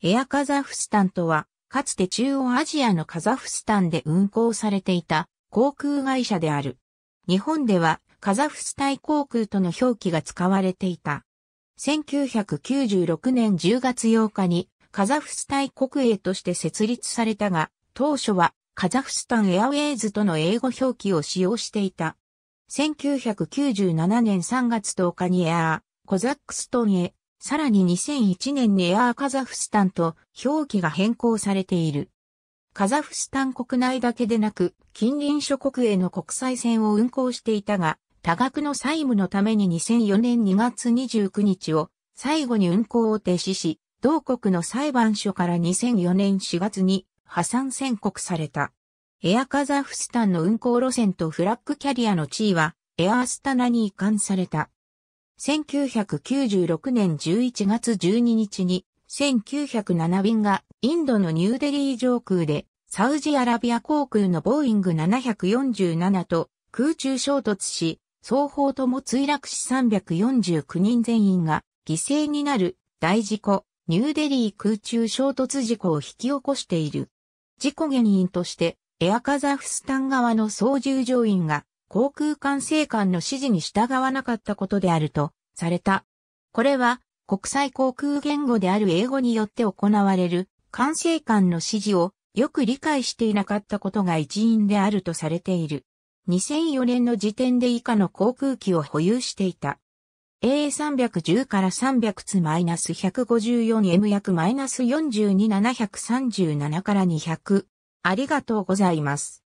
エアカザフスタンとは、かつて中央アジアのカザフスタンで運航されていた航空会社である。日本ではカザフスタイ航空との表記が使われていた。1996年10月8日にカザフスタイ国営として設立されたが、当初はカザフスタンエアウェイズとの英語表記を使用していた。1997年3月10日にエアー、コザックストンへさらに2001年にエアーカザフスタンと表記が変更されている。カザフスタン国内だけでなく、近隣諸国への国際線を運航していたが、多額の債務のために2004年2月29日を最後に運航を停止し、同国の裁判所から2004年4月に破産宣告された。エアカザフスタンの運航路線とフラッグキャリアの地位はエアースタナに移管された。1996年11月12日に、1907便がインドのニューデリー上空で、サウジアラビア航空のボーイング747と空中衝突し、双方とも墜落し349人全員が犠牲になる大事故、ニューデリー空中衝突事故を引き起こしている。事故原因として、エアカザフスタン側の操縦乗員が航空管制官の指示に従わなかったことであるとされた。これは国際航空言語である英語によって行われる管制官の指示をよく理解していなかったことが一因であるとされている。2004年の時点で以下の航空機を保有していた。AA310 から300つ -154M 約 -42737 から200。ありがとうございます。